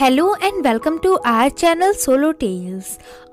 Hello and welcome to our channel Solo Tales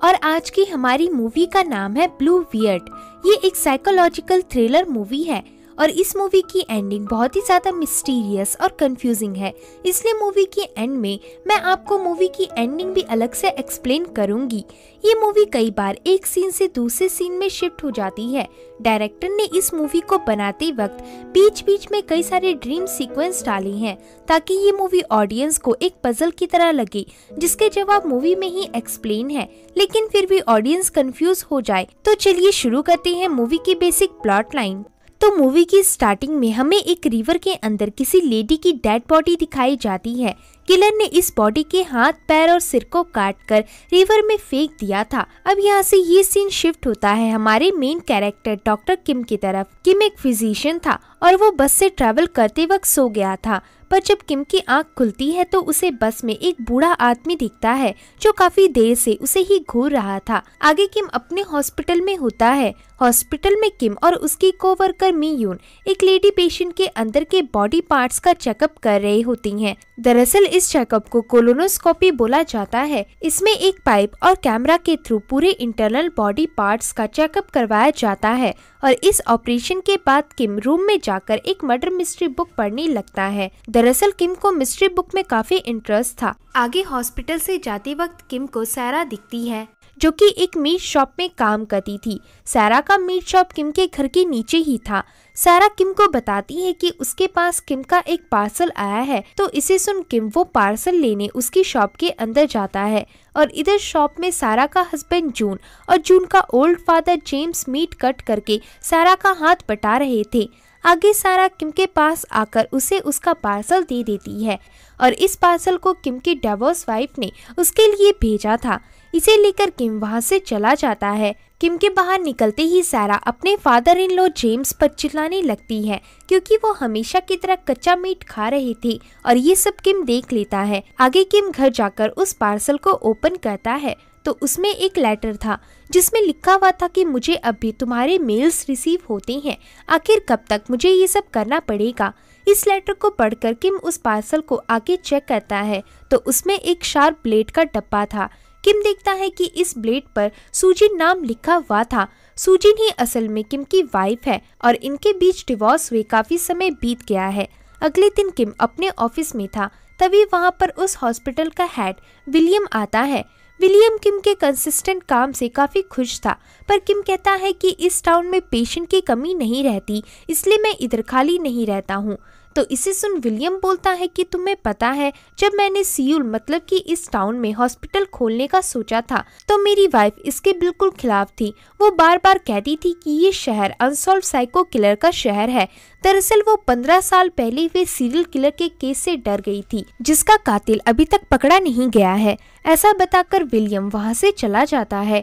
और आज की हमारी मूवी का नाम है ब्लू वियर्ड ये एक साइकोलॉजिकल थ्रिलर मूवी है और इस मूवी की एंडिंग बहुत ही ज़्यादा मिस्टीरियस और कंफ्यूजिंग है इसलिए मूवी की एंड में मैं आपको मूवी की एंडिंग भी अलग से एक्सप्लेन करूंगी ये मूवी कई बार एक सीन से दूसरे सीन में शिफ्ट हो जाती है डायरेक्टर ने इस मूवी को बनाते वक्त बीच बीच में कई सारे ड्रीम सीक्वेंस डाले हैं ताकि ये मूवी ऑडियंस को एक पजल की तरह लगे जिसके जवाब मूवी में ही एक्सप्लेन है लेकिन फिर भी ऑडियंस कंफ्यूज हो जाए तो चलिए शुरू करते हैं मूवी की बेसिक प्लॉट लाइन तो मूवी की स्टार्टिंग में हमें एक रिवर के अंदर किसी लेडी की डेड बॉडी दिखाई जाती है किलर ने इस बॉडी के हाथ पैर और सिर को काट कर रिवर में फेंक दिया था अब यहाँ से ये सीन शिफ्ट होता है हमारे मेन कैरेक्टर डॉक्टर किम की तरफ किम एक फिजिशियन था और वो बस से ट्रेवल करते वक्त सो गया था पर जब किम की आंख खुलती है तो उसे बस में एक बूढ़ा आदमी दिखता है जो काफी देर से उसे ही घूर रहा था आगे किम अपने हॉस्पिटल में होता है हॉस्पिटल में किम और उसकी कोवर्कर मी यून एक लेडी पेशेंट के अंदर के बॉडी पार्ट्स का चेकअप कर रही होती हैं। दरअसल इस चेकअप को कोलोनोस्कोपी बोला जाता है इसमें एक पाइप और कैमरा के थ्रू पूरे इंटरनल बॉडी पार्ट्स का चेकअप करवाया जाता है और इस ऑपरेशन के बाद किम रूम में जाकर एक मर्डर मिस्ट्री बुक पढ़ने लगता है दरअसल किम को मिस्ट्री बुक में काफी इंटरेस्ट था आगे हॉस्पिटल से जाते वक्त किम को सारा दिखती है जो कि एक मीट शॉप में काम करती थी सारा का मीट शॉप किम के घर के नीचे ही था सारा किम को बताती है कि उसके पास किम का एक पार्सल आया है तो इसे सुन किम वो पार्सल लेने उसकी शॉप के अंदर जाता है और इधर शॉप में सारा का हस्बैंड जून और जून का old father James meat cut करके सारा का हाथ बटा रहे थे आगे सारा किम के पास आकर उसे उसका पार्सल दे देती है और इस पार्सल को किम की डेवोर्स वाइफ ने उसके लिए भेजा था इसे लेकर किम वहाँ से चला जाता है किम के बाहर निकलते ही सारा अपने फादर इन लॉ जेम्स पर चिल्लाने लगती है क्योंकि वो हमेशा की तरह कच्चा मीट खा रही थी और ये सब किम देख लेता है आगे किम घर जाकर उस पार्सल को ओपन करता है तो उसमें एक लेटर था जिसमें लिखा हुआ था कि मुझे अभी तुम्हारे मेल्स रिसीव होते हैं आखिर कब तक मुझे ये सब करना पड़ेगा इस लेटर को पढ़कर किम उस पार्सल को आगे चेक करता है तो उसमें एक शार्प ब्लेड का डब्बा था किम देखता है कि इस ब्लेड पर सूजिन नाम लिखा हुआ था सूजिन ही असल में किम की वाइफ है और इनके बीच डिवोर्स हुए काफी समय बीत गया है अगले दिन किम अपने ऑफिस में था तभी वहाँ पर उस हॉस्पिटल का हेड विलियम आता है विलियम किम के कंसिस्टेंट काम से काफ़ी खुश था पर किम कहता है कि इस टाउन में पेशेंट की कमी नहीं रहती इसलिए मैं इधर खाली नहीं रहता हूँ तो इसे सुन विलियम बोलता है कि तुम्हें पता है जब मैंने सियूल मतलब कि इस टाउन में हॉस्पिटल खोलने का सोचा था तो मेरी वाइफ इसके बिल्कुल खिलाफ थी वो बार बार कहती थी कि ये शहर अनसोल्व साइको किलर का शहर है दरअसल वो पंद्रह साल पहले हुए सीरियल किलर के केस से डर गई थी जिसका कातिल अभी तक पकड़ा नहीं गया है ऐसा बताकर विलियम वहाँ से चला जाता है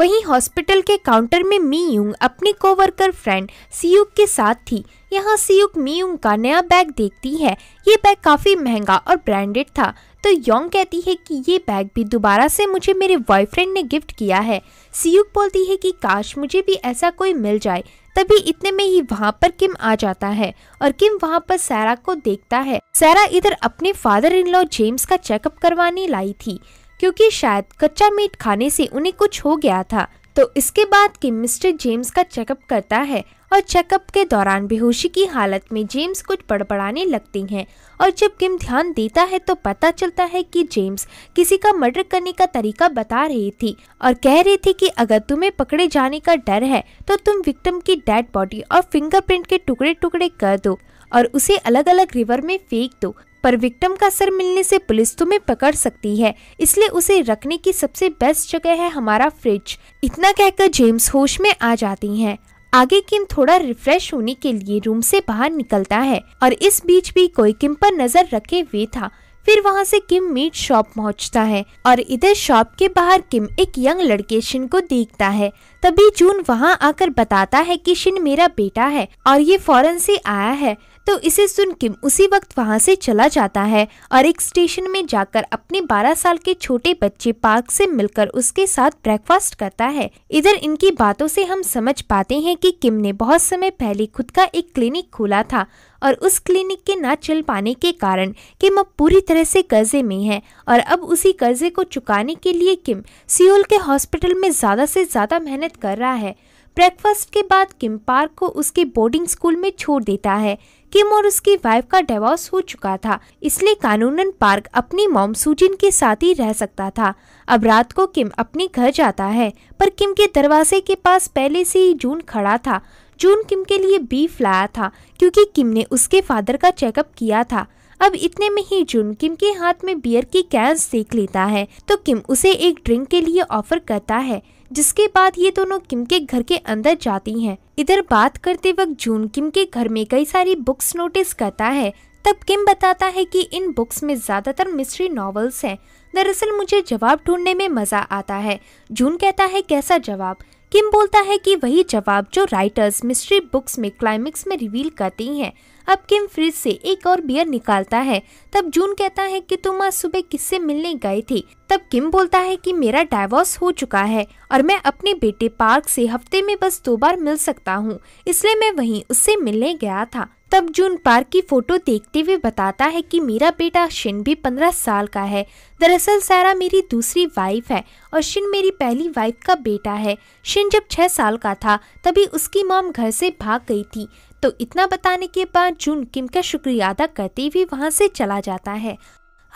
वहीं हॉस्पिटल के काउंटर में मी यूंग अपनी कोवर्कर फ्रेंड सीयुग के साथ थी यहाँ सीयुग मी यूंग का नया बैग देखती है ये बैग काफी महंगा और ब्रांडेड था तो योंग कहती है कि ये बैग भी दोबारा से मुझे मेरे बॉयफ्रेंड ने गिफ्ट किया है सीयुग बोलती है कि काश मुझे भी ऐसा कोई मिल जाए तभी इतने में ही वहाँ पर किम आ जाता है और किम वहाँ पर सैरा को देखता है सैरा इधर अपने फादर इन लॉ जेम्स का चेकअप करवाने लाई थी क्योंकि शायद कच्चा मीट खाने से उन्हें कुछ हो गया था तो इसके बाद किम मिस्टर जेम्स का चेकअप करता है और चेकअप के दौरान बेहोशी की हालत में जेम्स कुछ बड़बड़ाने लगती हैं और जब किम ध्यान देता है तो पता चलता है कि जेम्स किसी का मर्डर करने का तरीका बता रही थी और कह रही थी कि अगर तुम्हें पकड़े जाने का डर है तो तुम विक्टिम की डेड बॉडी और फिंगरप्रिंट के टुकड़े टुकड़े कर दो और उसे अलग अलग रिवर में फेंक दो पर विक्टिम का सर मिलने से पुलिस तुम्हें पकड़ सकती है इसलिए उसे रखने की सबसे बेस्ट जगह है हमारा फ्रिज इतना कहकर जेम्स होश में आ जाती हैं आगे किम थोड़ा रिफ्रेश होने के लिए रूम से बाहर निकलता है और इस बीच भी कोई किम पर नजर रखे हुए था फिर वहाँ से किम मीट शॉप पहुँचता है और इधर शॉप के बाहर किम एक यंग लड़के शिन को देखता है तभी जून वहाँ आकर बताता है कि शिन मेरा बेटा है और ये फॉरन से आया है तो इसे सुन किम उसी वक्त वहाँ से चला जाता है और एक स्टेशन में जाकर अपने 12 साल के छोटे बच्चे पार्क से मिलकर उसके साथ ब्रेकफास्ट करता है इधर इनकी बातों से हम समझ पाते हैं कि किम ने बहुत समय पहले खुद का एक क्लिनिक खोला था और उस क्लिनिक के ना चल पाने के कारण किम अब पूरी तरह से कर्जे में है और अब उसी कर्जे को चुकाने के लिए किम सियोल के हॉस्पिटल में ज़्यादा से ज़्यादा मेहनत कर रहा है ब्रेकफास्ट के बाद किम पार्क को उसके बोर्डिंग स्कूल में छोड़ देता है किम और उसकी वाइफ का डिवोर्स हो चुका था इसलिए कानूनन पार्क अपनी मॉम सुजिन के साथ ही रह सकता था अब रात को किम अपने घर जाता है पर किम के दरवाजे के पास पहले से ही जून खड़ा था जून किम के लिए बीफ लाया था क्योंकि किम ने उसके फादर का चेकअप किया था अब इतने में ही जून किम के हाथ में बियर की कैंस देख लेता है तो किम उसे एक ड्रिंक के लिए ऑफर करता है जिसके बाद ये दोनों किम के घर के अंदर जाती हैं। इधर बात करते वक्त जून किम के घर में कई सारी बुक्स नोटिस करता है तब किम बताता है कि इन बुक्स में ज़्यादातर मिस्ट्री नॉवेल्स हैं दरअसल मुझे जवाब ढूंढने में मज़ा आता है जून कहता है कैसा जवाब किम बोलता है कि वही जवाब जो राइटर्स मिस्ट्री बुक्स में क्लाइमेक्स में रिवील करती हैं अब किम फ्रिज से एक और बियर निकालता है तब जून कहता है कि तुम आज सुबह किससे मिलने गए थे तब किम बोलता है कि मेरा डाइवोर्स हो चुका है और मैं अपने बेटे पार्क से हफ्ते में बस दो बार मिल सकता हूँ इसलिए मैं वहीं उससे मिलने गया था तब जून पार्क की फोटो देखते हुए बताता है कि मेरा बेटा शिन भी पंद्रह साल का है दरअसल सारा मेरी दूसरी वाइफ है और शिन मेरी पहली वाइफ का बेटा है शिन जब छह साल का था तभी उसकी मॉम घर से भाग गई थी तो इतना बताने के बाद जून किम का शुक्रिया अदा करते हुए वहाँ से चला जाता है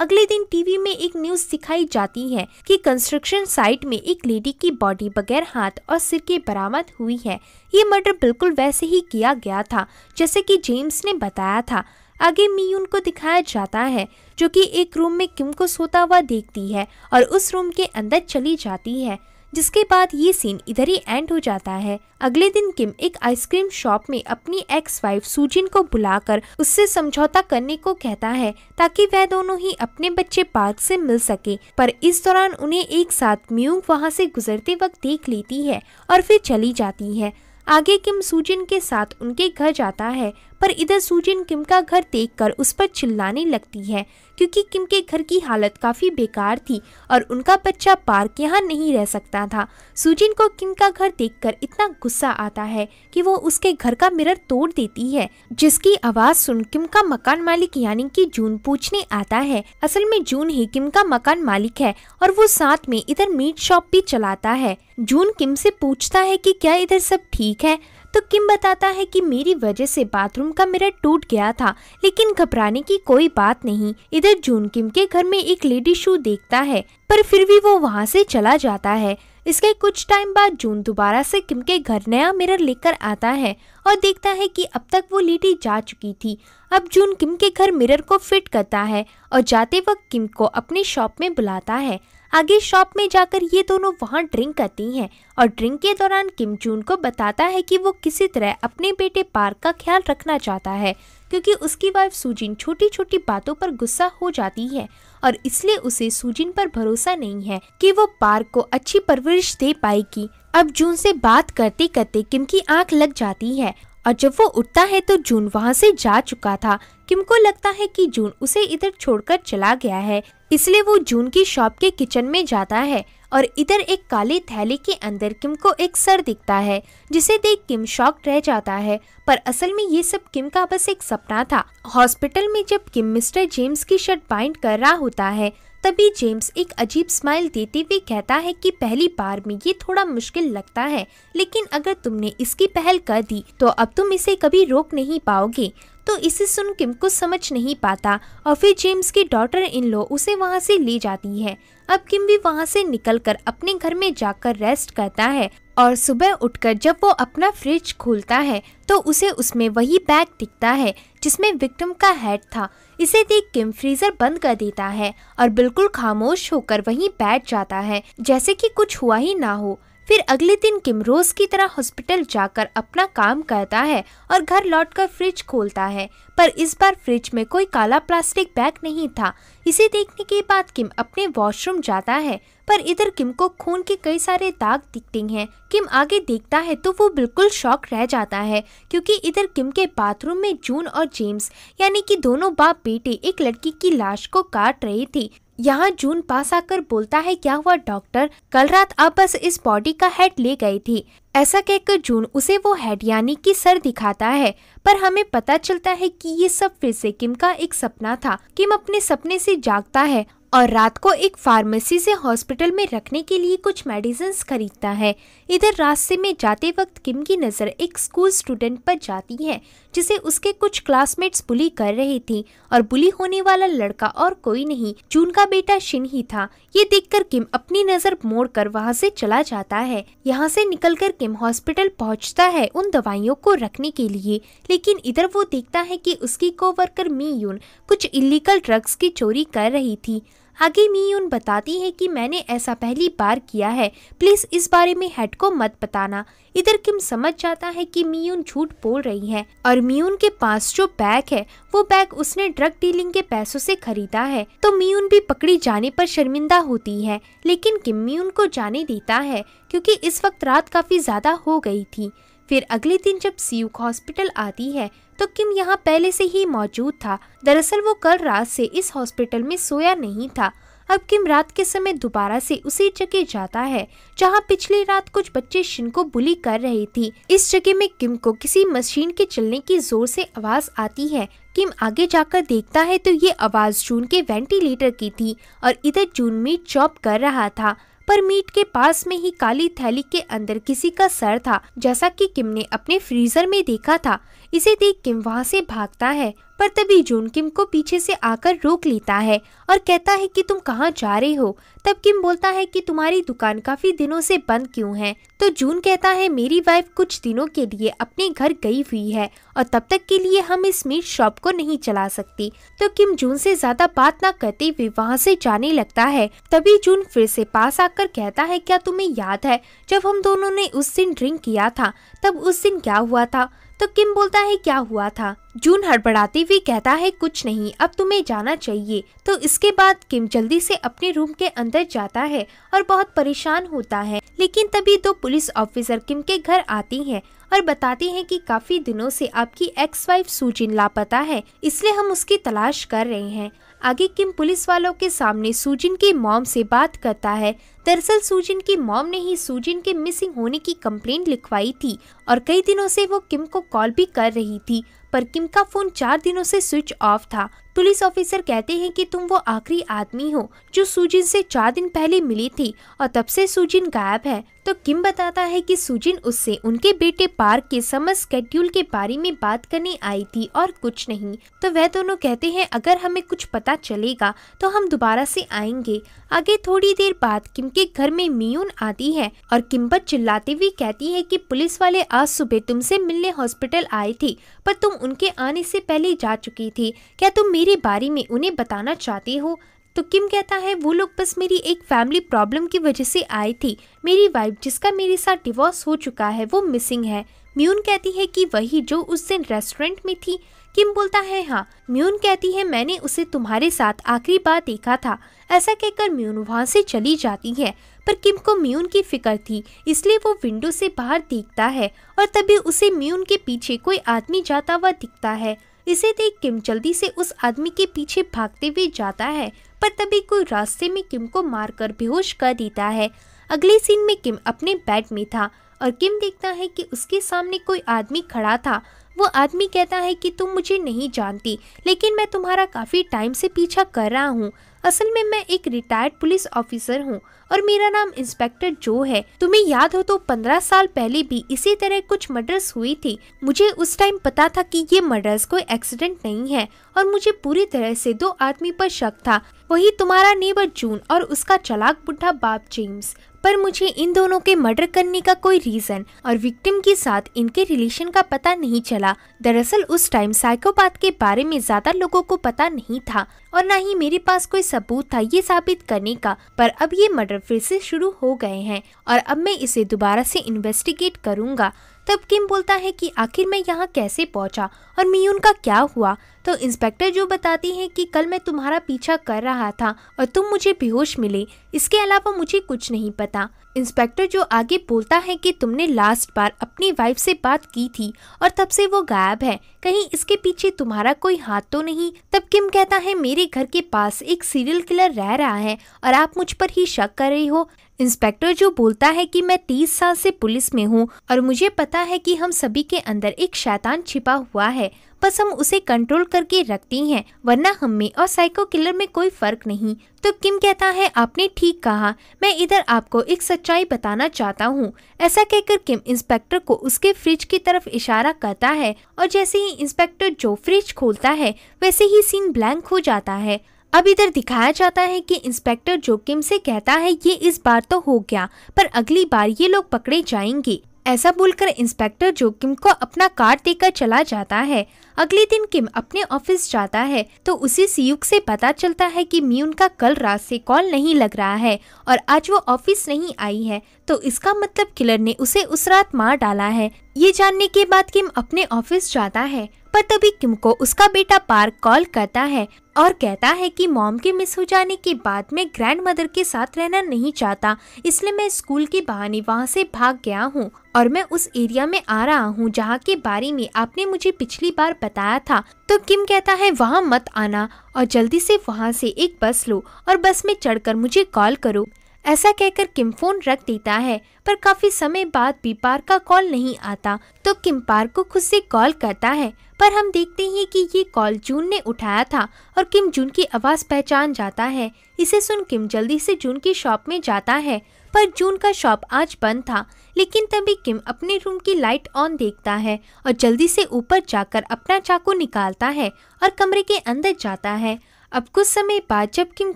अगले दिन टीवी में एक न्यूज दिखाई जाती है कि कंस्ट्रक्शन साइट में एक लेडी की बॉडी बगैर हाथ और सिर के बरामद हुई है ये मर्डर बिल्कुल वैसे ही किया गया था जैसे कि जेम्स ने बताया था आगे मीयून को दिखाया जाता है जो कि एक रूम में किम को सोता हुआ देखती है और उस रूम के अंदर चली जाती है जिसके बाद ये सीन इधर ही एंड हो जाता है अगले दिन किम एक आइसक्रीम शॉप में अपनी एक्स वाइफ सुजिन को बुलाकर उससे समझौता करने को कहता है ताकि वह दोनों ही अपने बच्चे पार्क से मिल सके पर इस दौरान उन्हें एक साथ म्यूंग वहाँ से गुजरते वक्त देख लेती है और फिर चली जाती है आगे किम सूजिन के साथ उनके घर जाता है पर इधर सूजिन किम का घर देखकर उस पर चिल्लाने लगती है क्योंकि किम के घर की हालत काफ़ी बेकार थी और उनका बच्चा पार्क यहाँ नहीं रह सकता था सूजिन को किम का घर देखकर इतना गुस्सा आता है कि वो उसके घर का मिरर तोड़ देती है जिसकी आवाज़ सुन किम का मकान मालिक यानी कि जून पूछने आता है असल में जून ही किम का मकान मालिक है और वो साथ में इधर मीट शॉप भी चलाता है जून किम से पूछता है कि क्या इधर सब ठीक है तो किम बताता है कि मेरी वजह से बाथरूम का मिरर टूट गया था लेकिन घबराने की कोई बात नहीं इधर जून किम के घर में एक लेडी शू देखता है पर फिर भी वो वहाँ से चला जाता है इसके कुछ टाइम बाद जून दोबारा से किम के घर नया मिरर लेकर आता है और देखता है कि अब तक वो लेडी जा चुकी थी अब जून किम के घर मिरर को फिट करता है और जाते वक्त किम को अपनी शॉप में बुलाता है आगे शॉप में जाकर ये दोनों वहाँ ड्रिंक करती हैं और ड्रिंक के दौरान किम जून को बताता है कि वो किसी तरह अपने बेटे पार्क का ख्याल रखना चाहता है क्योंकि उसकी वाइफ सुजिन छोटी छोटी बातों पर गुस्सा हो जाती है और इसलिए उसे सूजिन पर भरोसा नहीं है कि वो पार्क को अच्छी परवरिश दे पाएगी अब जून से बात करते करते किम की आंख लग जाती है और जब वो उठता है तो जून वहाँ से जा चुका था किम को लगता है कि जून उसे इधर छोड़कर चला गया है इसलिए वो जून की शॉप के किचन में जाता है और इधर एक काली थैली के अंदर किम को एक सर दिखता है जिसे देख किम शॉक रह जाता है पर असल में ये सब किम का बस एक सपना था हॉस्पिटल में जब किम मिस्टर जेम्स की शर्ट बाइंड कर रहा होता है तभी जेम्स एक अजीब स्माइल देते हुए कहता है कि पहली बार में ये थोड़ा मुश्किल लगता है लेकिन अगर तुमने इसकी पहल कर दी तो अब तुम इसे कभी रोक नहीं पाओगे तो इसे सुन किम कुछ समझ नहीं पाता और फिर जेम्स की डॉटर इन लो उसे वहाँ से ले जाती है अब किम भी वहाँ से निकलकर अपने घर में जाकर रेस्ट करता है और सुबह उठकर जब वो अपना फ्रिज खोलता है तो उसे उसमें वही बैग दिखता है जिसमें विक्टिम का हेड था इसे देख किम फ्रीजर बंद कर देता है और बिल्कुल खामोश होकर वहीं बैठ जाता है जैसे कि कुछ हुआ ही ना हो फिर अगले दिन किमरोज की तरह हॉस्पिटल जाकर अपना काम करता है और घर लौटकर फ्रिज खोलता है पर इस बार फ्रिज में कोई काला प्लास्टिक बैग नहीं था इसे देखने के बाद किम अपने वॉशरूम जाता है पर इधर किम को खून के कई सारे दाग दिखते हैं किम आगे देखता है तो वो बिल्कुल शॉक रह जाता है क्योंकि इधर किम के बाथरूम में जून और जेम्स यानी कि दोनों बाप बेटे एक लड़की की लाश को काट रहे थे यहाँ जून पास आकर बोलता है क्या हुआ डॉक्टर कल रात आप बस इस बॉडी का हेड ले गए थी ऐसा कहकर जून उसे वो हेड यानी कि सर दिखाता है पर हमें पता चलता है कि ये सब फिर से किम का एक सपना था किम अपने सपने से जागता है और रात को एक फार्मेसी से हॉस्पिटल में रखने के लिए कुछ मेडिसिन खरीदता है इधर रास्ते में जाते वक्त किम की नज़र एक स्कूल स्टूडेंट पर जाती है जिसे उसके कुछ क्लासमेट्स बुली कर रही थी और बुली होने वाला लड़का और कोई नहीं जून का बेटा शिन ही था ये देखकर किम अपनी नज़र मोड़ कर वहाँ से चला जाता है यहाँ से कर किम हॉस्पिटल पहुँचता है उन दवाइयों को रखने के लिए लेकिन इधर वो देखता है की उसकी कोवर्कर मी यून कुछ इलीगल ड्रग्स की चोरी कर रही थी आगे मी उन बताती है कि मैंने ऐसा पहली बार किया है प्लीज़ इस बारे में हेड को मत बताना इधर किम समझ जाता है कि मियून झूठ बोल रही है और मियून के पास जो बैग है वो बैग उसने ड्रग डीलिंग के पैसों से खरीदा है तो मीयून भी पकड़ी जाने पर शर्मिंदा होती है लेकिन किम मीयून को जाने देता है क्योंकि इस वक्त रात काफ़ी ज़्यादा हो गई थी फिर अगले दिन जब सीयू हॉस्पिटल आती है तो किम यहाँ पहले से ही मौजूद था दरअसल वो कल रात से इस हॉस्पिटल में सोया नहीं था अब किम रात के समय दोबारा से उसी जगह जाता है जहाँ पिछली रात कुछ बच्चे शिन को बुली कर रही थी इस जगह में किम को किसी मशीन के चलने की जोर से आवाज आती है किम आगे जाकर देखता है तो ये आवाज जून के वेंटिलेटर की थी और इधर जून मीट जॉब कर रहा था पर मीट के पास में ही काली थैली के अंदर किसी का सर था जैसा कि किम ने अपने फ्रीजर में देखा था इसे देख किम वहाँ से भागता है पर तभी जून किम को पीछे से आकर रोक लेता है और कहता है कि तुम कहाँ जा रहे हो तब किम बोलता है कि तुम्हारी दुकान काफी दिनों से बंद क्यों है तो जून कहता है मेरी वाइफ कुछ दिनों के लिए अपने घर गई हुई है और तब तक के लिए हम इस मीट शॉप को नहीं चला सकती तो किम जून से ज्यादा बात ना करते हुए वहाँ से जाने लगता है तभी जून फिर से पास आकर कहता है क्या तुम्हें याद है जब हम दोनों ने उस दिन ड्रिंक किया था तब उस दिन क्या हुआ था तो किम बोलता है क्या हुआ था जून हड़बड़ाती हुई कहता है कुछ नहीं अब तुम्हें जाना चाहिए तो इसके बाद किम जल्दी से अपने रूम के अंदर जाता है और बहुत परेशान होता है लेकिन तभी दो पुलिस ऑफिसर किम के घर आती हैं और बताते हैं कि काफी दिनों से आपकी एक्स वाइफ सुजिन लापता है इसलिए हम उसकी तलाश कर रहे हैं आगे किम पुलिस वालों के सामने सूजिन के मॉम से बात करता है दरअसल सूजिन की मॉम ने ही सूजिन के मिसिंग होने की कंप्लेंट लिखवाई थी और कई दिनों से वो किम को कॉल भी कर रही थी पर किम का फोन चार दिनों से स्विच ऑफ था पुलिस ऑफिसर कहते हैं कि तुम वो आखिरी आदमी हो जो सुजिन से चार दिन पहले मिली थी और तब से सुजिन गायब है तो किम बताता है कि सुजिन उससे उनके बेटे पार्क के समर स्केड्यूल के बारे में बात करने आई थी और कुछ नहीं तो वह दोनों कहते हैं अगर हमें कुछ पता चलेगा तो हम दोबारा से आएंगे आगे थोड़ी देर बाद किम के घर में मियून आती है और किम पर चिल्लाते हुए कहती है कि पुलिस वाले आज सुबह तुमसे मिलने हॉस्पिटल आए थे पर तुम उनके आने से पहले जा चुकी थी क्या तुम मेरे बारे में उन्हें बताना चाहते हो तो किम कहता है वो लोग बस मेरी एक फैमिली प्रॉब्लम की वजह से आए थे मेरी वाइफ जिसका मेरे साथ डिवोर्स हो चुका है वो मिसिंग है म्यून कहती है कि वही जो उस दिन रेस्टोरेंट में थी किम बोलता है हाँ म्यून कहती है मैंने उसे तुम्हारे साथ आखिरी बार देखा था ऐसा कहकर म्यून वहाँ से चली जाती है पर किम को म्यून की फिक्र थी इसलिए वो विंडो से बाहर देखता है और तभी उसे म्यून के पीछे कोई आदमी जाता हुआ दिखता है इसे देख किम जल्दी से उस आदमी के पीछे भागते हुए जाता है पर तभी कोई रास्ते में किम को मार कर बेहोश कर देता है अगले सीन में किम अपने बेड में था और किम देखता है कि उसके सामने कोई आदमी खड़ा था वो आदमी कहता है कि तुम मुझे नहीं जानती लेकिन मैं तुम्हारा काफ़ी टाइम से पीछा कर रहा हूँ असल में मैं एक रिटायर्ड पुलिस ऑफिसर हूँ और मेरा नाम इंस्पेक्टर जो है तुम्हें याद हो तो पंद्रह साल पहले भी इसी तरह कुछ मर्डर्स हुई थी मुझे उस टाइम पता था कि ये मर्डर्स कोई एक्सीडेंट नहीं है और मुझे पूरी तरह से दो आदमी पर शक था वही तुम्हारा नेबर जून और उसका चलाक बुढ़ा बाप जेम्स पर मुझे इन दोनों के मर्डर करने का कोई रीजन और विक्टिम के साथ इनके रिलेशन का पता नहीं चला दरअसल उस टाइम साइकोपाथ के बारे में ज्यादा लोगों को पता नहीं था और न ही मेरे पास कोई सबूत था ये साबित करने का पर अब ये मर्डर फिर से शुरू हो गए हैं और अब मैं इसे दोबारा से इन्वेस्टिगेट करूंगा तब किम बोलता है कि आखिर मैं यहाँ कैसे पहुँचा और मियून का क्या हुआ तो इंस्पेक्टर जो बताती है कि कल मैं तुम्हारा पीछा कर रहा था और तुम मुझे बेहोश मिले इसके अलावा मुझे कुछ नहीं पता इंस्पेक्टर जो आगे बोलता है कि तुमने लास्ट बार अपनी वाइफ से बात की थी और तब से वो गायब है कहीं इसके पीछे तुम्हारा कोई हाथ तो नहीं तब किम कहता है मेरे घर के पास एक सीरियल किलर रह रहा है और आप मुझ पर ही शक कर रही हो इंस्पेक्टर जो बोलता है कि मैं तीस साल से पुलिस में हूँ और मुझे पता है कि हम सभी के अंदर एक शैतान छिपा हुआ है बस हम उसे कंट्रोल करके रखती हैं वरना हम में और साइको किलर में कोई फर्क नहीं तो किम कहता है आपने ठीक कहा मैं इधर आपको एक सच्चाई बताना चाहता हूँ ऐसा कहकर किम इंस्पेक्टर को उसके फ्रिज की तरफ इशारा करता है और जैसे ही इंस्पेक्टर जो फ्रिज खोलता है वैसे ही सीन ब्लैंक हो जाता है अब इधर दिखाया जाता है कि इंस्पेक्टर जोकिम से कहता है ये इस बार तो हो गया पर अगली बार ये लोग पकड़े जाएंगे ऐसा बोलकर इंस्पेक्टर जोकिम को अपना कार्ड देकर चला जाता है अगले दिन किम अपने ऑफिस जाता है तो उसे सीयुक से पता चलता है कि मीन का कल रात से कॉल नहीं लग रहा है और आज वो ऑफिस नहीं आई है तो इसका मतलब किलर ने उसे उस रात मार डाला है ये जानने के बाद किम अपने ऑफिस जाता है पर तभी किम को उसका बेटा पार्क कॉल करता है और कहता है कि मॉम के मिस हो जाने के बाद मैं ग्रैंड मदर के साथ रहना नहीं चाहता इसलिए मैं स्कूल के बहाने वहाँ से भाग गया हूँ और मैं उस एरिया में आ रहा हूँ जहाँ के बारे में आपने मुझे पिछली बार बताया था तो किम कहता है वहाँ मत आना और जल्दी से वहाँ से एक बस लो और बस में चढ़कर मुझे कॉल करो ऐसा कहकर किम फोन रख देता है पर काफी समय बाद भी पार्क का कॉल नहीं आता तो किम पार्क को खुद से कॉल करता है पर हम देखते हैं कि ये कॉल जून ने उठाया था और किम जून की आवाज़ पहचान जाता है इसे सुन किम जल्दी से जून की शॉप में जाता है पर जून का शॉप आज बंद था लेकिन तभी किम अपने रूम की लाइट ऑन देखता है और जल्दी से ऊपर जाकर अपना चाकू निकालता है और कमरे के अंदर जाता है अब कुछ समय बाद जब किम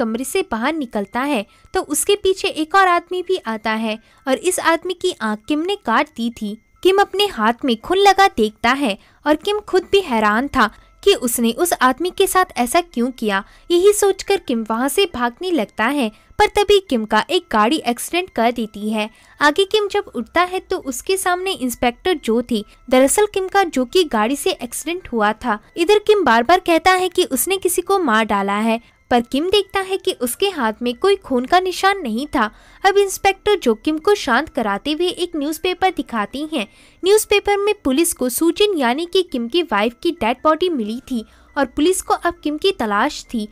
कमरे से बाहर निकलता है तो उसके पीछे एक और आदमी भी आता है और इस आदमी की आंख किम ने काट दी थी किम अपने हाथ में खून लगा देखता है और किम खुद भी हैरान था कि उसने उस आदमी के साथ ऐसा क्यों किया यही सोचकर किम वहाँ से भागने लगता है पर तभी किम का एक गाड़ी एक्सीडेंट कर देती है आगे किम जब उठता है तो उसके सामने इंस्पेक्टर जो थी दरअसल किम का जो की गाड़ी से एक्सीडेंट हुआ था इधर किम बार बार कहता है कि उसने किसी को मार डाला है पर किम देखता है कि उसके हाथ में कोई खून का निशान नहीं था अब इंस्पेक्टर जो किम को शांत कराते हुए एक न्यूज़पेपर दिखाती हैं न्यूज़पेपर में पुलिस को सूजिन यानी कि किम की वाइफ की डेड बॉडी मिली थी और पुलिस को अब किम की तलाश थी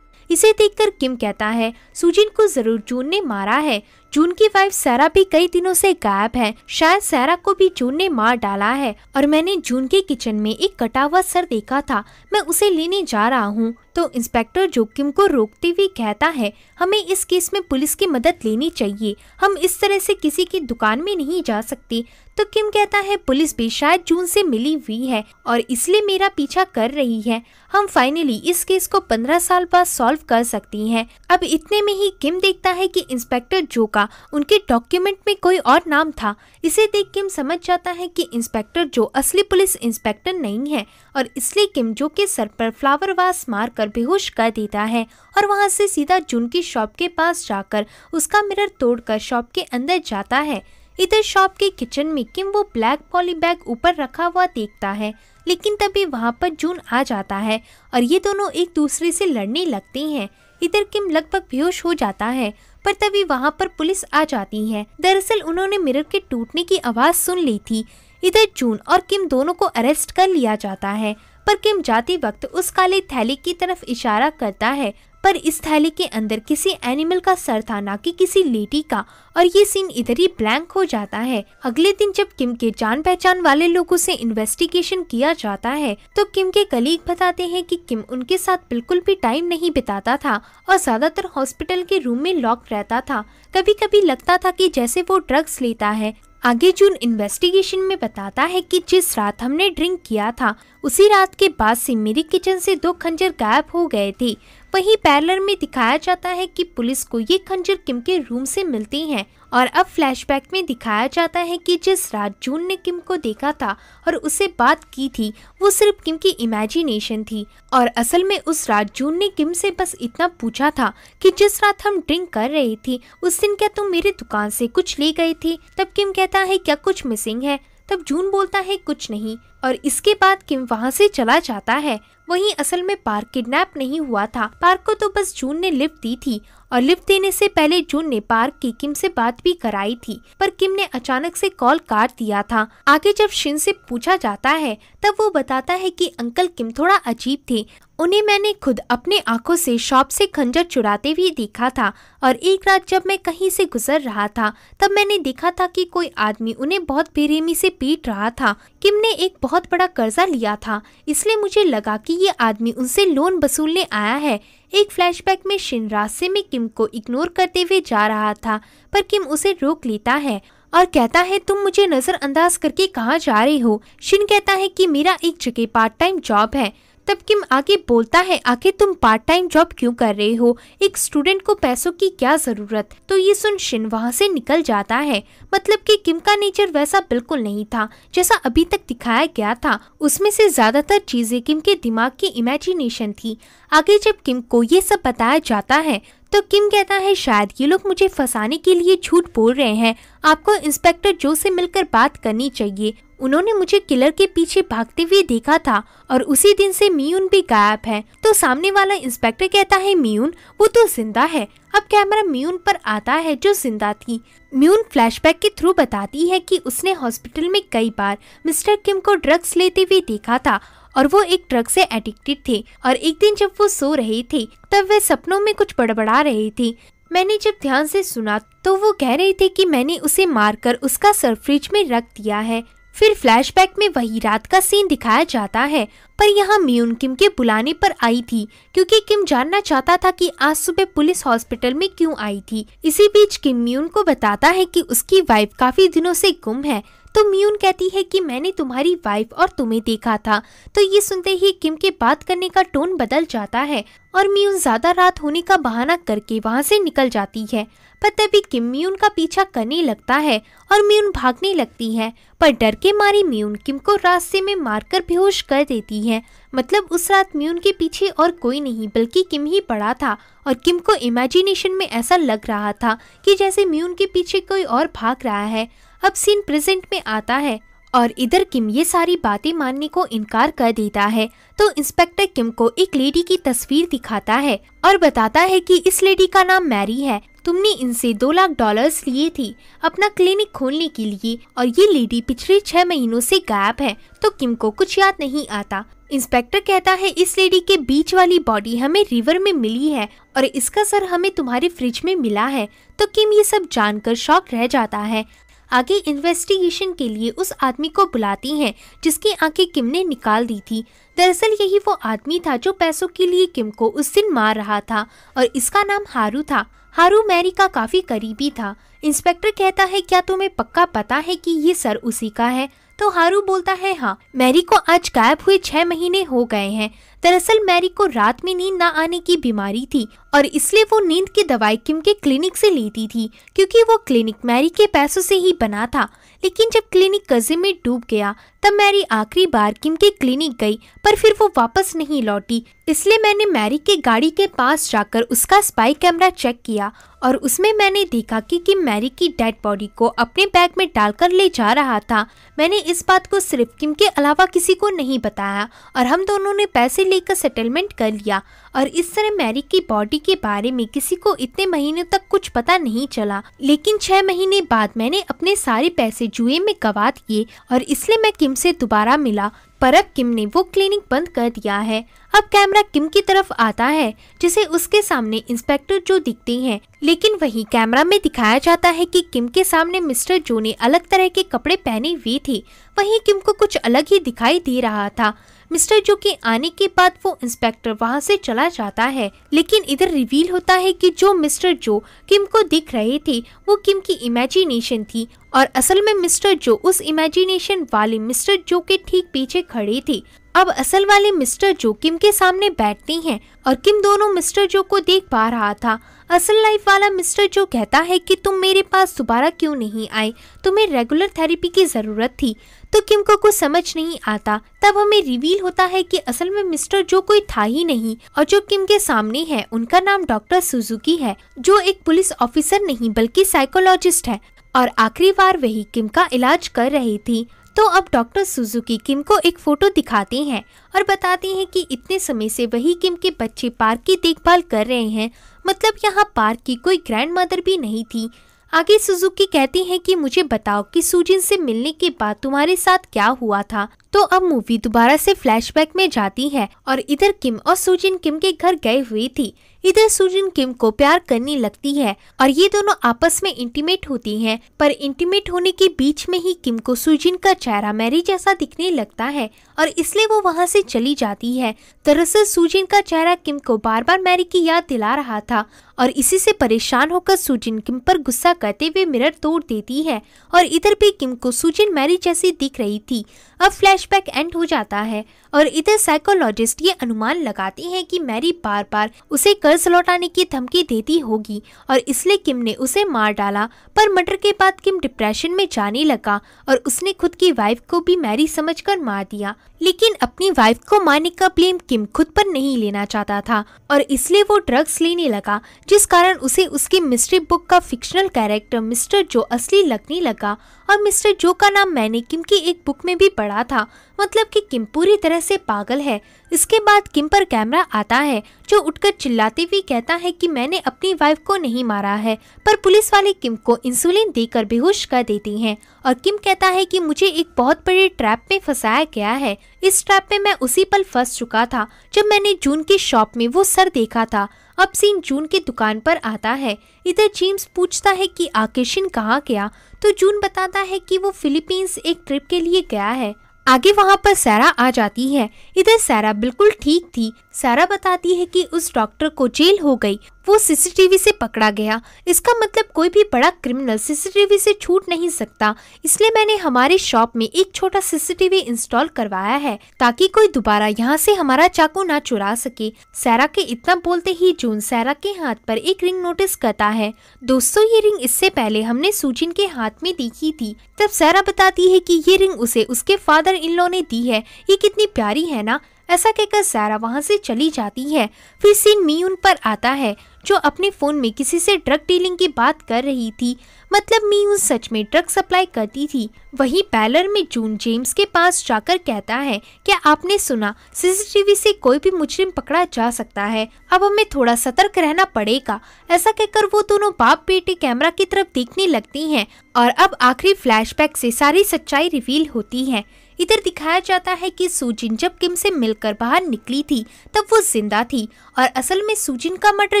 इसे देखकर किम कहता है सुजिन को जरूर जून ने मारा है जून की वाइफ सारा भी कई दिनों से गायब है शायद सारा को भी जून ने मार डाला है और मैंने जून के किचन में एक कटा हुआ सर देखा था मैं उसे लेने जा रहा हूँ तो इंस्पेक्टर जोकिम को रोकते हुए कहता है हमें इस केस में पुलिस की मदद लेनी चाहिए हम इस तरह से किसी की दुकान में नहीं जा सकते तो किम कहता है पुलिस भी शायद जून से मिली हुई है और इसलिए मेरा पीछा कर रही है हम फाइनली इस केस को पंद्रह साल बाद सॉल्व कर सकती हैं। अब इतने में ही किम देखता है कि इंस्पेक्टर जो होगा उनके डॉक्यूमेंट में कोई और नाम था इसे देख किम समझ जाता है कि इंस्पेक्टर जो असली पुलिस इंस्पेक्टर नहीं है और इसलिए किम जो के सर पर फ्लावर वास मार कर बेहोश कर देता है और वहां से सीधा जून की शॉप के पास जाकर उसका मिरर तोड़कर शॉप के अंदर जाता है इधर शॉप के किचन में किम वो ब्लैक पॉली बैग ऊपर रखा हुआ देखता है लेकिन तभी वहाँ पर जून आ जाता है और ये दोनों एक दूसरे से लड़ने लगते हैं इधर किम लगभग बेहोश हो जाता है पर तभी वहाँ पर पुलिस आ जाती है दरअसल उन्होंने मिरर के टूटने की आवाज सुन ली थी इधर जून और किम दोनों को अरेस्ट कर लिया जाता है पर किम जाते वक्त उस काले थैली की तरफ इशारा करता है पर इस थैली के अंदर किसी एनिमल का सर था ना कि किसी लेडी का और ये सीन इधर ही ब्लैंक हो जाता है अगले दिन जब किम के जान पहचान वाले लोगों से इन्वेस्टिगेशन किया जाता है तो किम के कलीग बताते हैं कि किम उनके साथ बिल्कुल भी टाइम नहीं बिताता था और ज्यादातर हॉस्पिटल के रूम में लॉक रहता था कभी कभी लगता था की जैसे वो ड्रग्स लेता है आगे जून इन्वेस्टिगेशन में बताता है कि जिस रात हमने ड्रिंक किया था उसी रात के बाद से मेरी किचन से दो खंजर गायब हो गए थे वहीं पैरलर में दिखाया जाता है कि पुलिस को ये खंजर किम के रूम से मिलती हैं और अब फ्लैशबैक में दिखाया जाता है कि जिस रात जून ने किम को देखा था और उससे बात की थी वो सिर्फ किम की इमेजिनेशन थी और असल में उस रात जून ने किम से बस इतना पूछा था कि जिस रात हम ड्रिंक कर रही थी उस दिन क्या तुम मेरी दुकान से कुछ ले गए थी तब किम कहता है क्या कुछ मिसिंग है तब जून बोलता है कुछ नहीं और इसके बाद किम वहाँ से चला जाता है वहीं असल में पार्क किडनैप नहीं हुआ था पार्क को तो बस जून ने लिफ्ट दी थी और लिफ्ट देने से पहले जून ने पार्क की किम से बात भी कराई थी पर किम ने अचानक से कॉल काट दिया था आगे जब शिन से पूछा जाता है तब वो बताता है कि अंकल किम थोड़ा अजीब थे उन्हें मैंने खुद अपने आंखों से शॉप से खंजर चुराते हुए देखा था और एक रात जब मैं कहीं से गुजर रहा था तब मैंने देखा था कि कोई आदमी उन्हें बहुत बेरहमी से पीट रहा था किम ने एक बहुत बड़ा कर्जा लिया था इसलिए मुझे लगा कि ये आदमी उनसे लोन वसूलने आया है एक फ्लैशबैक में शिन रास्ते में किम को इग्नोर करते हुए जा रहा था पर किम उसे रोक लेता है और कहता है तुम मुझे नजरअंदाज करके कहाँ जा रहे हो शिन कहता है कि मेरा एक जगह पार्ट टाइम जॉब है तब किम आगे बोलता है आखिर तुम पार्ट टाइम जॉब क्यों कर रहे हो एक स्टूडेंट को पैसों की क्या जरूरत तो ये सुन शिन वहाँ से निकल जाता है मतलब कि किम का नेचर वैसा बिल्कुल नहीं था जैसा अभी तक दिखाया गया था उसमें से ज्यादातर चीजें किम के दिमाग की इमेजिनेशन थी आगे जब किम को ये सब बताया जाता है तो किम कहता है शायद ये लोग मुझे फंसाने के लिए झूठ बोल रहे हैं आपको इंस्पेक्टर जो से मिलकर बात करनी चाहिए उन्होंने मुझे किलर के पीछे भागते हुए देखा था और उसी दिन से मियून भी गायब है तो सामने वाला इंस्पेक्टर कहता है मियून वो तो जिंदा है अब कैमरा म्यून पर आता है जो जिंदा थी म्यून फ्लैशबैक के थ्रू बताती है कि उसने हॉस्पिटल में कई बार मिस्टर किम को ड्रग्स लेते हुए देखा था और वो एक ड्रग से एडिक्टेड थे और एक दिन जब वो सो रही थी तब वह सपनों में कुछ बड़बड़ा रही थी मैंने जब ध्यान से सुना तो वो कह रहे थे कि मैंने उसे मारकर उसका सर फ्रिज में रख दिया है फिर फ्लैशबैक में वही रात का सीन दिखाया जाता है पर यहाँ म्यून किम के बुलाने पर आई थी क्योंकि किम जानना चाहता था कि आज सुबह पुलिस हॉस्पिटल में क्यों आई थी इसी बीच किम म्यून को बताता है कि उसकी वाइफ काफी दिनों से गुम है तो म्यून कहती है कि मैंने तुम्हारी वाइफ और तुम्हें देखा था तो ये सुनते ही किम के बात करने का टोन बदल जाता है और म्यून ज्यादा रात होने का बहाना करके वहाँ से निकल जाती है पर तभी किम्मी उनका पीछा करने लगता है और म्यून भागने लगती है पर डर के मारे म्यून किम को रास्ते में मारकर बेहोश कर देती है मतलब उस रात म्यून के पीछे और कोई नहीं बल्कि किम ही पड़ा था और किम को इमेजिनेशन में ऐसा लग रहा था कि जैसे म्यून के पीछे कोई और भाग रहा है अब सीन प्रेजेंट में आता है और इधर किम ये सारी बातें मानने को इनकार कर देता है तो इंस्पेक्टर किम को एक लेडी की तस्वीर दिखाता है और बताता है कि इस लेडी का नाम मैरी है तुमने इनसे दो लाख डॉलर्स लिए थे अपना क्लिनिक खोलने के लिए और ये लेडी पिछले छह महीनों से गायब है तो किम को कुछ याद नहीं आता इंस्पेक्टर कहता है इस लेडी के बीच वाली बॉडी हमें रिवर में मिली है और इसका सर हमें तुम्हारे फ्रिज में मिला है तो किम ये सब जानकर शौक रह जाता है आगे इन्वेस्टिगेशन के लिए उस आदमी को बुलाती हैं जिसकी आंखें किम ने निकाल दी थी दरअसल यही वो आदमी था जो पैसों के लिए किम को उस दिन मार रहा था और इसका नाम हारू था हारू मैरी का काफ़ी करीबी था इंस्पेक्टर कहता है क्या तुम्हें पक्का पता है कि ये सर उसी का है तो हारू बोलता है हाँ मैरी को आज गायब हुए छह महीने हो गए हैं दरअसल मैरी को रात में नींद न आने की बीमारी थी और इसलिए वो नींद की दवाई किम के क्लिनिक से लेती थी क्योंकि वो क्लिनिक मैरी के पैसों से ही बना था लेकिन जब क्लिनिक कर्जे में डूब गया तब मैरी आखिरी बार किम के क्लिनिक गई पर फिर वो वापस नहीं लौटी इसलिए मैंने मैरी के गाड़ी के पास जाकर उसका स्पाई कैमरा चेक किया और उसमें मैंने देखा कि किम मैरी की डेड बॉडी को अपने बैग में डालकर ले जा रहा था मैंने इस बात को सिर्फ किम के अलावा किसी को नहीं बताया और हम दोनों ने पैसे लेकर सेटलमेंट कर लिया और इस तरह मैरी की बॉडी के बारे में किसी को इतने महीने तक कुछ पता नहीं चला लेकिन छह महीने बाद मैंने अपने सारे पैसे जुए में गवा दिए और इसलिए मैं किम से दोबारा मिला पर अब किम ने वो क्लिनिक बंद कर दिया है अब कैमरा किम की तरफ आता है जिसे उसके सामने इंस्पेक्टर जो दिखते हैं लेकिन वही कैमरा में दिखाया जाता है कि किम के सामने मिस्टर जो ने अलग तरह के कपड़े पहने हुए थे वही किम को कुछ अलग ही दिखाई दे रहा था मिस्टर जो के आने के बाद वो इंस्पेक्टर वहाँ से चला जाता है लेकिन इधर रिवील होता है कि जो मिस्टर जो किम को दिख रहे थे वो किम की इमेजिनेशन थी और असल में मिस्टर जो उस इमेजिनेशन वाले मिस्टर जो के ठीक पीछे खड़े थे अब असल वाले मिस्टर जो किम के सामने बैठते हैं और किम दोनों मिस्टर जो को देख पा रहा था असल लाइफ वाला मिस्टर जो कहता है कि तुम मेरे पास दोबारा क्यों नहीं आए तुम्हें रेगुलर थेरेपी की ज़रूरत थी तो किम को कुछ समझ नहीं आता तब हमें रिवील होता है कि असल में मिस्टर जो कोई था ही नहीं और जो किम के सामने है उनका नाम डॉक्टर सुजुकी है जो एक पुलिस ऑफिसर नहीं बल्कि साइकोलॉजिस्ट है और आखिरी बार वही किम का इलाज कर रही थी तो अब डॉक्टर सुजुकी किम को एक फोटो दिखाते हैं और बताते हैं कि इतने समय से वही किम के बच्चे पार्क की देखभाल कर रहे हैं मतलब यहाँ पार्क की कोई ग्रैंड मदर भी नहीं थी आगे सुजुकी कहती है कि मुझे बताओ कि सुजिन से मिलने के बाद तुम्हारे साथ क्या हुआ था तो अब मूवी दोबारा से फ्लैशबैक में जाती है और इधर किम और सुजिन किम के घर गए हुई थी इधर सुजिन किम को प्यार करने लगती है और ये दोनों आपस में इंटीमेट होती हैं पर इंटीमेट होने के बीच में ही किम को सुजिन का चेहरा मैरी जैसा दिखने लगता है और इसलिए वो वहाँ से चली जाती है दरअसल सुजिन का चेहरा किम को बार बार मैरी की याद दिला रहा था और इसी से परेशान होकर सुजिन किम पर गुस्सा करते हुए मिरर तोड़ देती है और इधर भी किम को सुजिन मैरी जैसी दिख रही थी अब फ्लैशबैक एंड हो जाता है और इधर साइकोलॉजिस्ट ये अनुमान लगाते हैं कि मैरी बार बार उसे कर्ज लौटाने की धमकी देती होगी और इसलिए किम ने उसे मार डाला पर मर्डर के बाद किम डिप्रेशन में जाने लगा और उसने खुद की वाइफ को भी मैरी समझकर मार दिया लेकिन अपनी वाइफ को मारने का ब्लेम किम खुद पर नहीं लेना चाहता था और इसलिए वो ड्रग्स लेने लगा जिस कारण उसे उसकी मिस्ट्री बुक का फिक्शनल कैरेक्टर मिस्टर जो असली लगने लगा और मिस्टर जो का नाम मैंने किम की एक बुक में भी पढ़ा था मतलब कि किम पूरी तरह से पागल है इसके बाद किम पर कैमरा आता है जो उठकर चिल्लाते हुए कहता है कि मैंने अपनी वाइफ को नहीं मारा है पर पुलिस वाले किम को इंसुलिन देकर बेहोश कर देती हैं और किम कहता है कि मुझे एक बहुत बड़े ट्रैप में फंसाया गया है इस ट्रैप में मैं उसी पल फंस चुका था जब मैंने जून की शॉप में वो सर देखा था अब सीन जून के दुकान पर आता है इधर जेम्स पूछता है कि आकेशिन कहाँ गया तो जून बताता है कि वो फिलीपींस एक ट्रिप के लिए गया है आगे वहाँ पर सारा आ जाती है इधर सारा बिल्कुल ठीक थी सारा बताती है कि उस डॉक्टर को जेल हो गई वो सीसीटीवी से पकड़ा गया इसका मतलब कोई भी बड़ा क्रिमिनल सीसीटीवी से छूट नहीं सकता इसलिए मैंने हमारे शॉप में एक छोटा सीसीटीवी इंस्टॉल करवाया है ताकि कोई दोबारा यहाँ से हमारा चाकू ना चुरा सके सैरा के इतना बोलते ही जून सैरा के हाथ पर एक रिंग नोटिस करता है दोस्तों ये रिंग इससे पहले हमने सूचिन के हाथ में देखी थी तब सैरा बताती है की ये रिंग उसे उसके फादर इन लो ने दी है ये कितनी प्यारी है ना ऐसा कहकर सारा वहाँ से चली जाती है फिर सीन मी उन पर आता है जो अपने फ़ोन में किसी से ड्रग डीलिंग की बात कर रही थी मतलब मी उन सच में ड्रग सप्लाई करती थी वही पैलर में जून जेम्स के पास जाकर कहता है क्या आपने सुना सीसीटीवी से कोई भी मुजरिम पकड़ा जा सकता है अब हमें थोड़ा सतर्क रहना पड़ेगा ऐसा कहकर वो दोनों बाप बेटे कैमरा की तरफ देखने लगती है और अब आखिरी फ्लैश से सारी सच्चाई रिवील होती है इधर दिखाया जाता है कि सूजिन जब किम से मिलकर बाहर निकली थी तब वो जिंदा थी और असल में सूजिन का मर्डर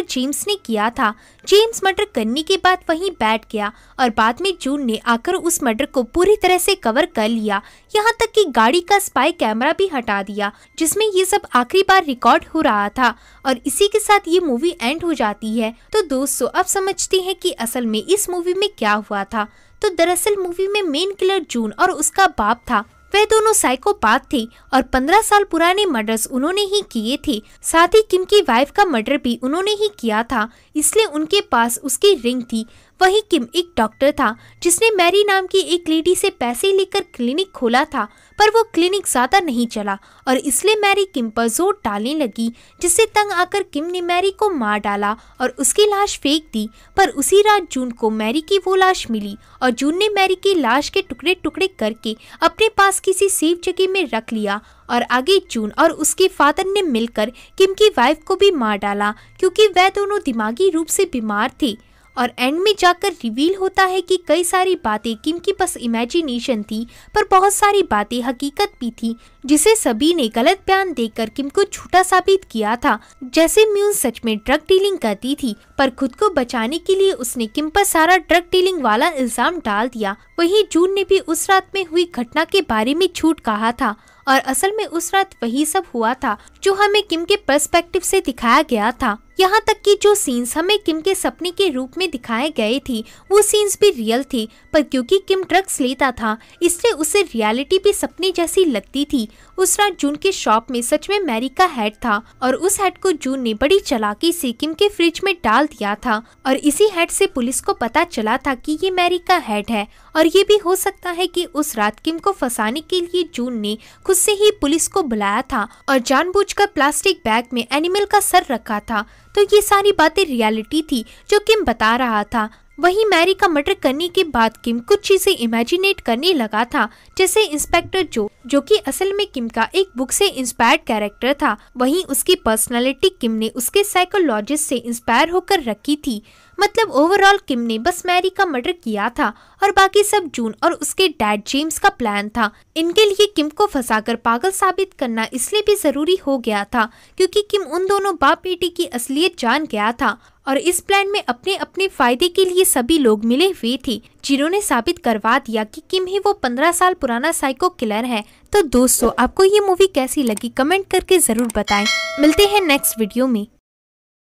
जेम्स ने किया था जेम्स मर्डर करने के बाद वहीं बैठ गया और बाद में जून ने आकर उस मर्डर को पूरी तरह से कवर कर लिया यहाँ तक कि गाड़ी का स्पाई कैमरा भी हटा दिया जिसमे ये सब आखिरी बार रिकॉर्ड हो रहा था और इसी के साथ ये मूवी एंड हो जाती है तो दोस्तों अब समझते है की असल में इस मूवी में क्या हुआ था तो दरअसल मूवी में मेन किलर जून और उसका बाप था वे दोनों साइकोपाथ थे और पंद्रह साल पुराने मर्डर्स उन्होंने ही किए थे साथ ही किम की वाइफ का मर्डर भी उन्होंने ही किया था इसलिए उनके पास उसकी रिंग थी वही किम एक डॉक्टर था जिसने मैरी नाम की एक लेडी से पैसे लेकर क्लिनिक खोला था पर वो क्लिनिक ज़्यादा नहीं चला और इसलिए मैरी किम पर जोर डालने लगी जिससे तंग आकर किम ने मैरी को मार डाला और उसकी लाश फेंक दी पर उसी रात जून को मैरी की वो लाश मिली और जून ने मैरी की लाश के टुकड़े टुकड़े करके अपने पास किसी सेफ जगह में रख लिया और आगे जून और उसके फादर ने मिलकर किम की वाइफ को भी मार डाला क्योंकि वह दोनों दिमागी रूप से बीमार थे और एंड में जाकर रिवील होता है कि कई सारी बातें किम की बस इमेजिनेशन थी पर बहुत सारी बातें हकीकत भी थी जिसे सभी ने गलत बयान देकर किम को झूठा साबित किया था जैसे म्यून सच में ड्रग डीलिंग करती थी पर खुद को बचाने के लिए उसने किम पर सारा ड्रग डीलिंग वाला इल्जाम डाल दिया वही जून ने भी उस रात में हुई घटना के बारे में झूठ कहा था और असल में उस रात वही सब हुआ था जो हमें किम के पर्सपेक्टिव से दिखाया गया था यहाँ तक कि जो सीन्स हमें किम के सपने के रूप में दिखाए गए थी वो सीन्स भी रियल थी पर क्योंकि किम ड्रग्स लेता था इसलिए उसे रियलिटी भी सपने जैसी लगती थी उस रात जून के शॉप में सच में मैरी का हेड था और उस हेड को जून ने बड़ी चलाकी से किम के फ्रिज में डाल दिया था और इसी हेड से पुलिस को पता चला था कि ये मैरी का हेड है और ये भी हो सकता है कि उस रात किम को फंसाने के लिए जून ने खुद उससे ही पुलिस को बुलाया था और जानबूझकर प्लास्टिक बैग में एनिमल का सर रखा था तो ये सारी बातें रियलिटी थी जो किम बता रहा था वहीं मैरी का मर्डर करने के बाद किम कुछ चीजें इमेजिनेट करने लगा था जैसे इंस्पेक्टर जो जो कि असल में किम का एक बुक से इंस्पायर्ड कैरेक्टर था वहीं उसकी पर्सनालिटी किम ने उसके साइकोलॉजिस्ट से इंस्पायर होकर रखी थी मतलब ओवरऑल किम ने बस मैरी का मर्डर किया था और बाकी सब जून और उसके डैड जेम्स का प्लान था इनके लिए किम को फंसाकर पागल साबित करना इसलिए भी जरूरी हो गया था क्योंकि किम उन दोनों बाप बेटी की असलियत जान गया था और इस प्लान में अपने अपने फायदे के लिए सभी लोग मिले हुए थे जिन्होंने साबित करवा दिया कि किम ही वो पंद्रह साल पुराना साइको किलर है तो दोस्तों आपको ये मूवी कैसी लगी कमेंट करके जरूर बताएं मिलते हैं नेक्स्ट वीडियो में